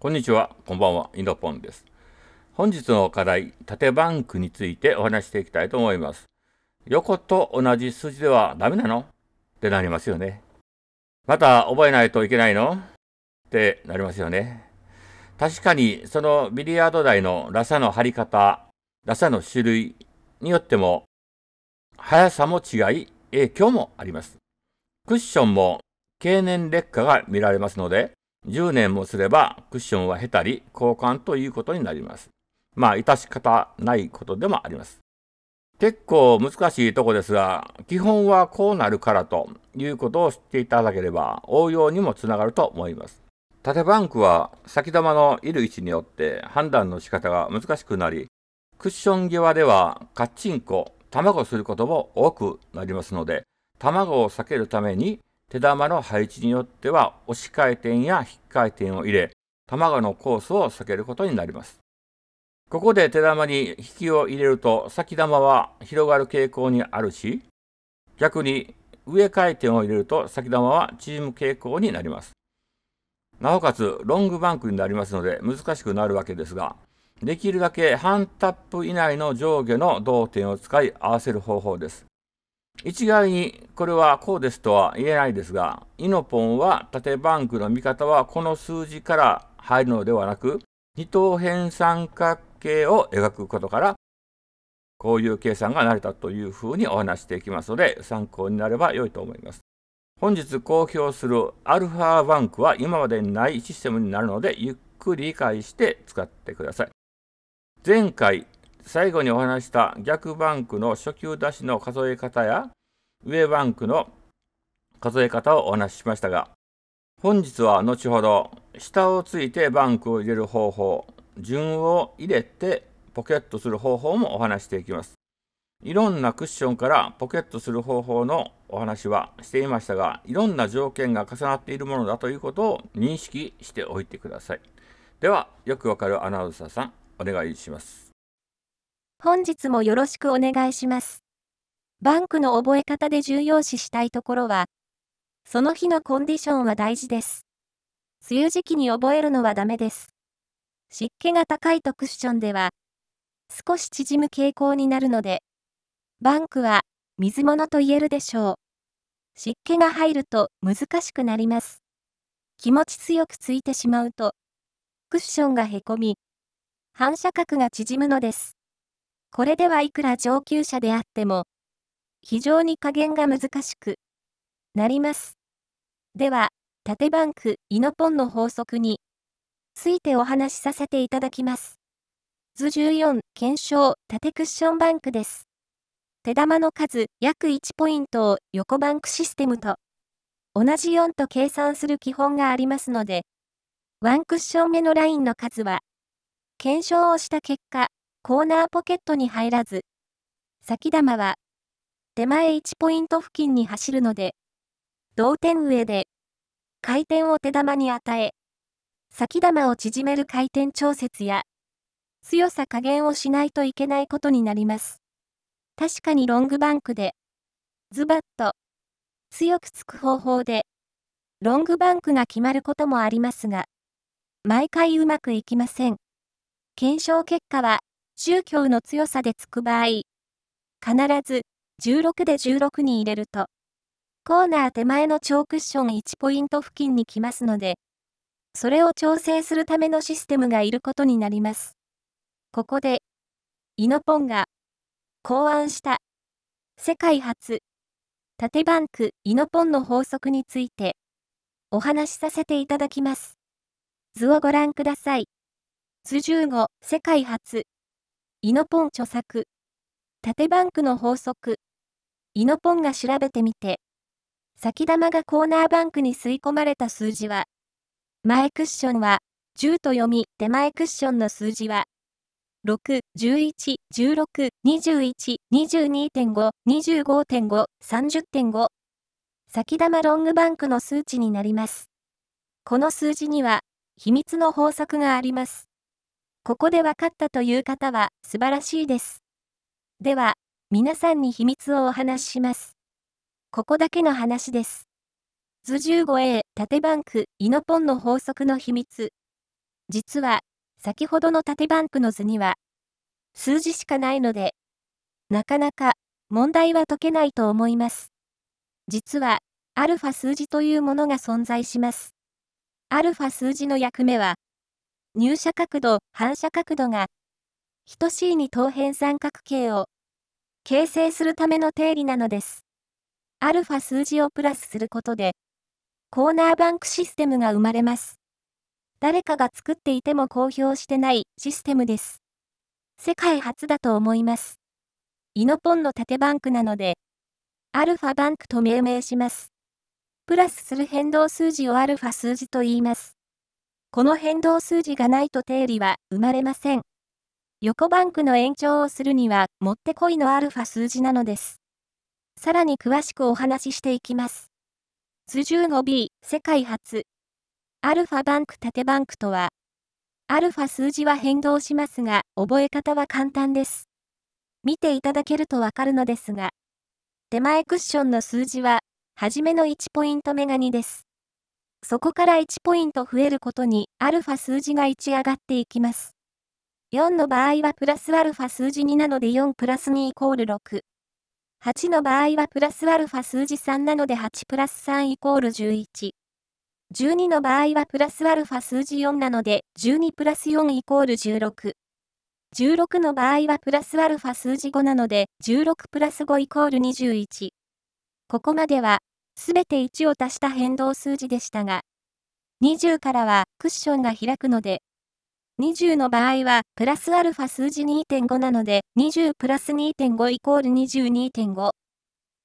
こんにちは、こんばんは、インドポンです。本日の課題、縦バンクについてお話していきたいと思います。横と同じ数字ではダメなのってなりますよね。また覚えないといけないのってなりますよね。確かに、そのビリヤード台のラサの張り方、ラサの種類によっても、速さも違い、影響もあります。クッションも経年劣化が見られますので、10年もすればクッションは減ったり交換ということになります。まあ、致し方ないことでもあります。結構難しいとこですが、基本はこうなるからということを知っていただければ応用にもつながると思います。縦バンクは先玉のいる位置によって判断の仕方が難しくなり、クッション際ではカッチンコ、卵することも多くなりますので、卵を避けるために手玉の配置によっては押し回転や引っ回転を入れ、玉のコースを避けることになります。ここで手玉に引きを入れると先玉は広がる傾向にあるし、逆に上回転を入れると先玉は縮む傾向になります。なおかつロングバンクになりますので難しくなるわけですが、できるだけ半タップ以内の上下の同点を使い合わせる方法です。一概にこれはこうですとは言えないですが、イノポンは縦バンクの見方はこの数字から入るのではなく、二等辺三角形を描くことから、こういう計算が成れたというふうにお話していきますので、参考になれば良いと思います。本日公表するアルファバンクは今までにないシステムになるので、ゆっくり理解して使ってください。前回、最後にお話した逆バンクの初級出しの数え方や上バンクの数え方をお話ししましたが、本日は後ほど下をついてバンクを入れる方法、順を入れてポケットする方法もお話していきます。いろんなクッションからポケットする方法のお話はしていましたが、いろんな条件が重なっているものだということを認識しておいてください。では、よくわかるアナウンサーさん、お願いします。本日もよろしくお願いします。バンクの覚え方で重要視したいところは、その日のコンディションは大事です。梅雨時期に覚えるのはダメです。湿気が高いとクッションでは、少し縮む傾向になるので、バンクは水物と言えるでしょう。湿気が入ると難しくなります。気持ち強くついてしまうと、クッションがへこみ、反射角が縮むのです。これではいくら上級者であっても、非常に加減が難しくなります。では、縦バンク、イノポンの法則についてお話しさせていただきます。図14、検証、縦クッションバンクです。手玉の数、約1ポイントを横バンクシステムと同じ4と計算する基本がありますので、ワンクッション目のラインの数は、検証をした結果、コーナーポケットに入らず、先玉は、手前1ポイント付近に走るので、同点上で、回転を手玉に与え、先玉を縮める回転調節や、強さ加減をしないといけないことになります。確かにロングバンクで、ズバッと、強くつく方法で、ロングバンクが決まることもありますが、毎回うまくいきません。検証結果は、宗教の強さでつく場合、必ず16で16に入れると、コーナー手前の超クッション1ポイント付近に来ますので、それを調整するためのシステムがいることになります。ここで、イノポンが考案した世界初縦バンクイノポンの法則についてお話しさせていただきます。図をご覧ください。図15世界初イノポン著作。縦バンクの法則。イノポンが調べてみて。先玉がコーナーバンクに吸い込まれた数字は、前クッションは10と読み、手前クッションの数字は、6、11、16、21、22.5、25.5、30.5。先玉ロングバンクの数値になります。この数字には、秘密の法則があります。ここで分かったという方は素晴らしいです。では、皆さんに秘密をお話しします。ここだけの話です。図 15A 縦バンクイノポンの法則の秘密。実は、先ほどの縦バンクの図には、数字しかないので、なかなか問題は解けないと思います。実は、アルファ数字というものが存在します。アルファ数字の役目は、入射角度、反射角度が、等しいに等辺三角形を形成するための定理なのです。アルファ数字をプラスすることで、コーナーバンクシステムが生まれます。誰かが作っていても公表してないシステムです。世界初だと思います。イノポンの縦バンクなので、アルファバンクと命名します。プラスする変動数字をアルファ数字と言います。この変動数字がないと定理は生まれません。横バンクの延長をするには、もってこいのアルファ数字なのです。さらに詳しくお話ししていきます。図 15B、世界初。アルファバンク縦バンクとは、アルファ数字は変動しますが、覚え方は簡単です。見ていただけるとわかるのですが、手前クッションの数字は、はじめの1ポイント目が2です。そこから1ポイント増えることに、アルファ数字が1上がっていきます。4の場合はプラスアルファ数字2なので4プラス2イコール6。8の場合はプラスアルファ数字3なので8プラス3イコール11。12の場合はプラスアルファ数字4なので12プラス4イコール16。16の場合はプラスアルファ数字5なので16プラス5イコール21。ここまではすべて1を足した変動数字でしたが、20からはクッションが開くので、20の場合はプラスアルファ数字2.5なので、20プラス2.5イコール22.5。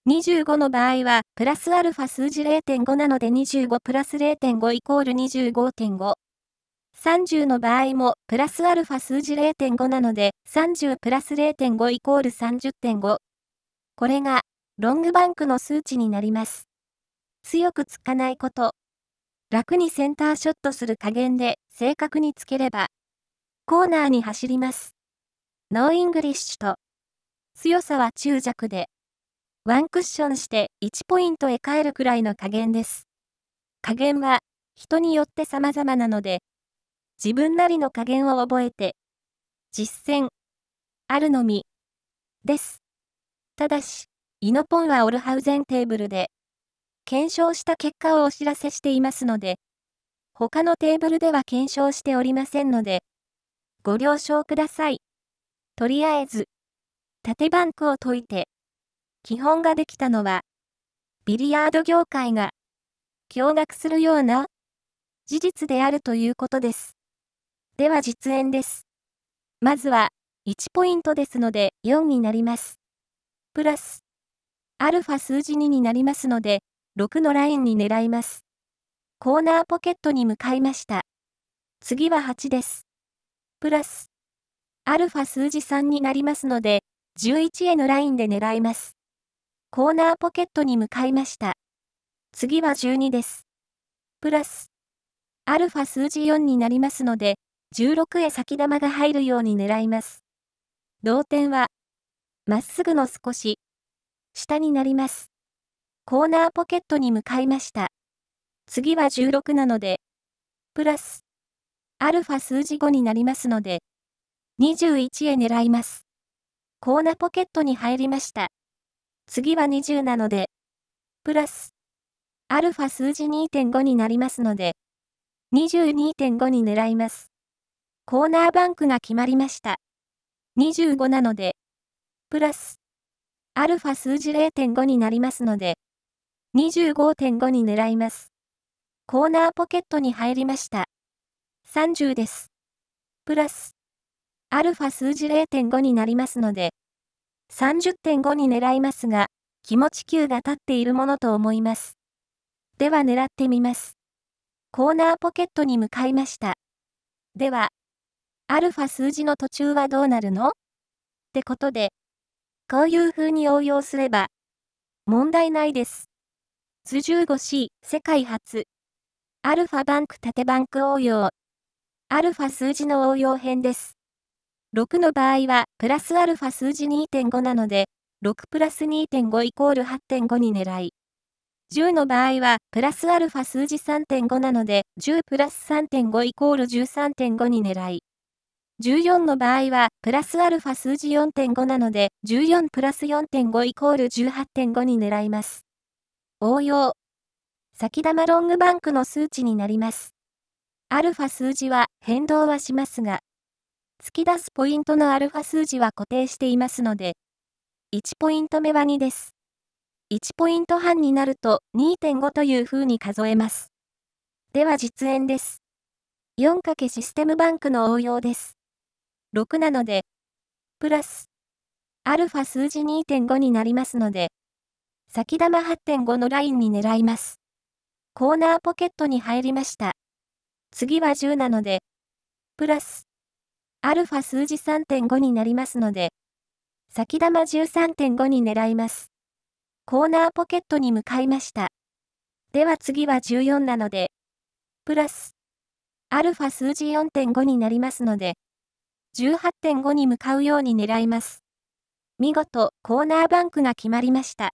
25の場合は、プラスアルファ数字0.5なので25プラス0.5イコール25.5。30の場合も、プラスアルファ数字0.5なので、30プラス0.5イコール30.5。これが、ロングバンクの数値になります。強くつかないこと。楽にセンターショットする加減で正確につければ、コーナーに走ります。ノーイングリッシュと、強さは中弱で、ワンクッションして1ポイントへ帰るくらいの加減です。加減は人によって様々なので、自分なりの加減を覚えて、実践、あるのみ、です。ただし、イノポンはオルハウゼンテーブルで、検証した結果をお知らせしていますので、他のテーブルでは検証しておりませんので、ご了承ください。とりあえず、縦バンクを解いて、基本ができたのは、ビリヤード業界が、驚愕するような、事実であるということです。では実演です。まずは、1ポイントですので4になります。プラス、アルファ数字2になりますので、6のラインに狙います。コーナーポケットに向かいました。次は8です。プラス、アルファ数字3になりますので、11へのラインで狙います。コーナーポケットに向かいました。次は12です。プラス、アルファ数字4になりますので、16へ先玉が入るように狙います。同点は、まっすぐの少し、下になります。コーナーポケットに向かいました。次は16なので、プラス、アルファ数字5になりますので、21へ狙います。コーナーポケットに入りました。次は20なので、プラス、アルファ数字2.5になりますので、22.5に狙います。コーナーバンクが決まりました。25なので、プラス、アルファ数字0.5になりますので、25.5に狙います。コーナーポケットに入りました。30です。プラス、アルファ数字0.5になりますので、30.5に狙いますが、気持ち球が立っているものと思います。では狙ってみます。コーナーポケットに向かいました。では、アルファ数字の途中はどうなるのってことで、こういう風に応用すれば、問題ないです。図 15C、世界初。アルファバンク縦バンク応用。アルファ数字の応用編です。6の場合は、プラスアルファ数字2.5なので、6プラス2.5イコール8.5に狙い。10の場合は、プラスアルファ数字3.5なので、10プラス3.5イコール13.5に狙い。14の場合は、プラスアルファ数字4.5なので、14プラス4.5イコール18.5に狙います。応用。先玉ロングバンクの数値になります。アルファ数字は変動はしますが、突き出すポイントのアルファ数字は固定していますので、1ポイント目は2です。1ポイント半になると2.5という風に数えます。では実演です。4× システムバンクの応用です。6なので、プラス、アルファ数字2.5になりますので、先玉8.5のラインに狙います。コーナーポケットに入りました。次は10なので、プラス、アルファ数字3.5になりますので、先玉13.5に狙います。コーナーポケットに向かいました。では次は14なので、プラス、アルファ数字4.5になりますので、18.5に向かうように狙います。見事、コーナーバンクが決まりました。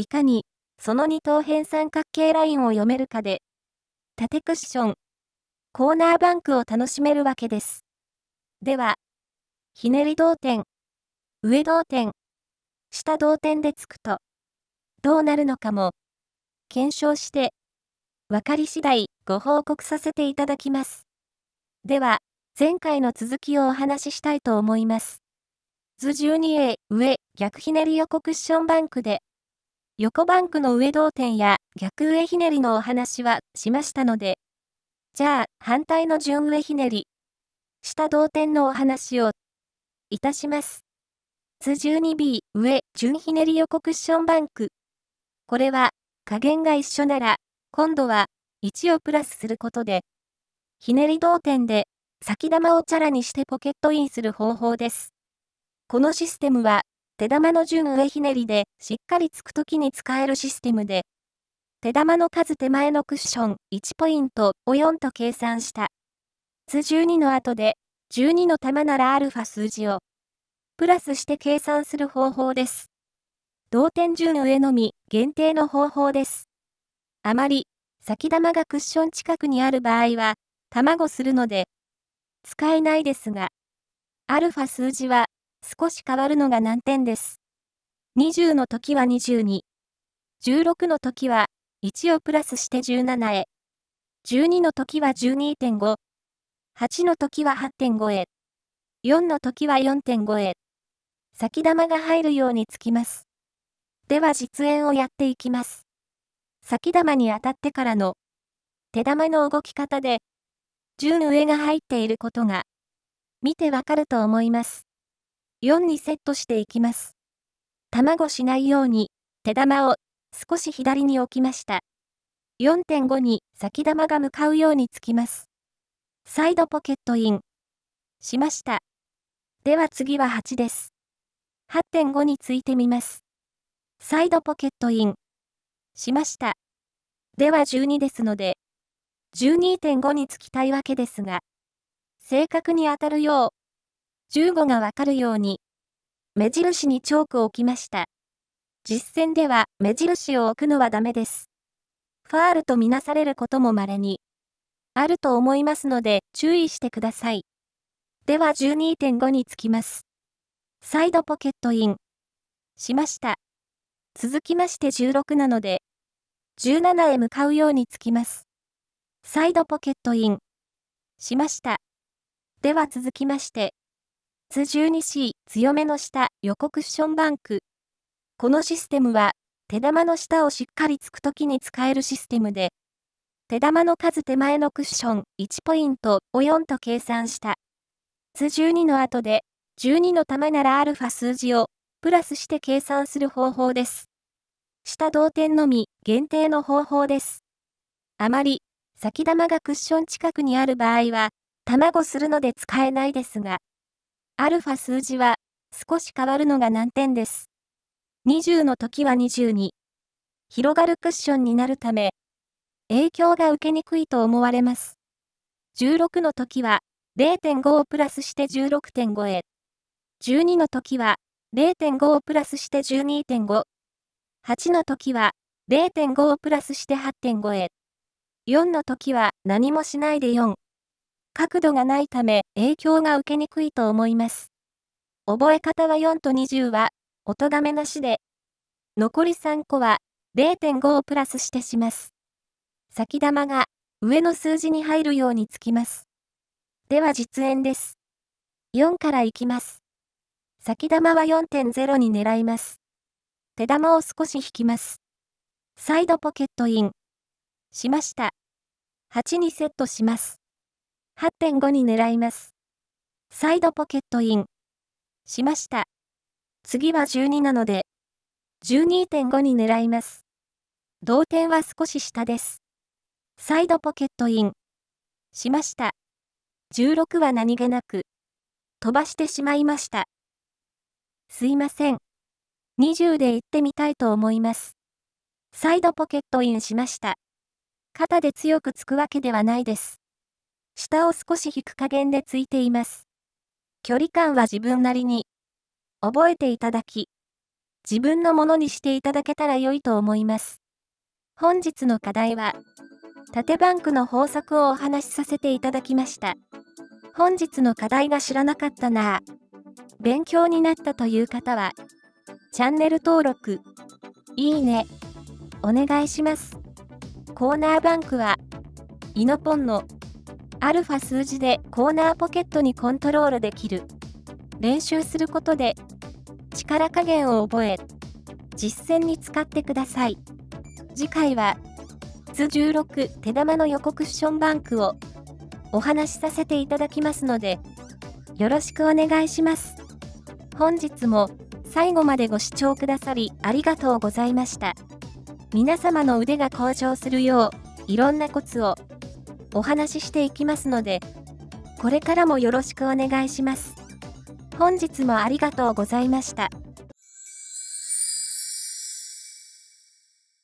いかに、その二等辺三角形ラインを読めるかで、縦クッション、コーナーバンクを楽しめるわけです。では、ひねり同点、上同点、下同点でつくと、どうなるのかも、検証して、分かり次第ご報告させていただきます。では、前回の続きをお話ししたいと思います。図 12A 上逆ひねり横クッションバンクで横バンクの上動点や逆上ひねりのお話はしましたので、じゃあ反対の順上ひねり、下動点のお話をいたします。図 12B 上順ひねり横クッションバンク。これは加減が一緒なら、今度は1をプラスすることで、ひねり動点で先玉をチャラにしてポケットインする方法です。このシステムは手玉の順上ひねりで、しっかりつくときに使えるシステムで、手玉の数手前のクッション1ポイントを4と計算した。図12の後で、12の玉ならアルファ数字を、プラスして計算する方法です。同点順上のみ限定の方法です。あまり、先玉がクッション近くにある場合は、卵するので、使えないですが、アルファ数字は少し変わるのが難点です。20の時は22。16の時は1をプラスして17へ。12の時は12.5。8の時は8.5へ。4の時は4.5へ。先玉が入るようにつきます。では実演をやっていきます。先玉に当たってからの手玉の動き方で、順上が入っていることが見てわかると思います。4にセットしていきます。卵しないように、手玉を少し左に置きました。4.5に先玉が向かうようにつきます。サイドポケットイン。しました。では次は8です。8.5についてみます。サイドポケットイン。しました。では12ですので、12.5につきたいわけですが、正確に当たるよう、15がわかるように、目印にチョークを置きました。実践では目印を置くのはダメです。ファールとみなされることも稀に、あると思いますので注意してください。では12.5につきます。サイドポケットイン。しました。続きまして16なので、17へ向かうようにつきます。サイドポケットイン。しました。では続きまして、津 12C 強めの下横クッションバンク。このシステムは、手玉の下をしっかりつくときに使えるシステムで、手玉の数手前のクッション1ポイントを4と計算した。津12の後で、12の玉ならアルファ数字をプラスして計算する方法です。下同点のみ限定の方法です。あまり、先玉がクッション近くにある場合は、卵するので使えないですが、アルファ数字は少し変わるのが難点です。20の時は22。広がるクッションになるため、影響が受けにくいと思われます。16の時は0.5をプラスして16.5へ。12の時は0.5をプラスして12.5。8の時は0.5をプラスして8.5へ。4の時は何もしないで4。角度がないため影響が受けにくいと思います。覚え方は4と20は、音がめなしで、残り3個は0.5をプラスしてします。先玉が上の数字に入るようにつきます。では実演です。4からいきます。先玉は4.0に狙います。手玉を少し引きます。サイドポケットイン。しました。8にセットします。8.5に狙います。サイドポケットイン。しました。次は12なので、12.5に狙います。同点は少し下です。サイドポケットイン。しました。16は何気なく、飛ばしてしまいました。すいません。20で行ってみたいと思います。サイドポケットインしました。肩で強くつくわけではないです。下を少し引く加減でついています。距離感は自分なりに、覚えていただき、自分のものにしていただけたら良いと思います。本日の課題は、縦バンクの法則をお話しさせていただきました。本日の課題が知らなかったな勉強になったという方は、チャンネル登録、いいね、お願いします。コーナーバンクは、イノポンのアルファ数字でコーナーポケットにコントロールできる。練習することで、力加減を覚え、実践に使ってください。次回は、図16手玉の横クッションバンクをお話しさせていただきますので、よろしくお願いします。本日も最後までご視聴くださりありがとうございました。皆様の腕が向上するよう、いろんなコツをお話ししていきますので、これからもよろしくお願いします。本日もありがとうございました。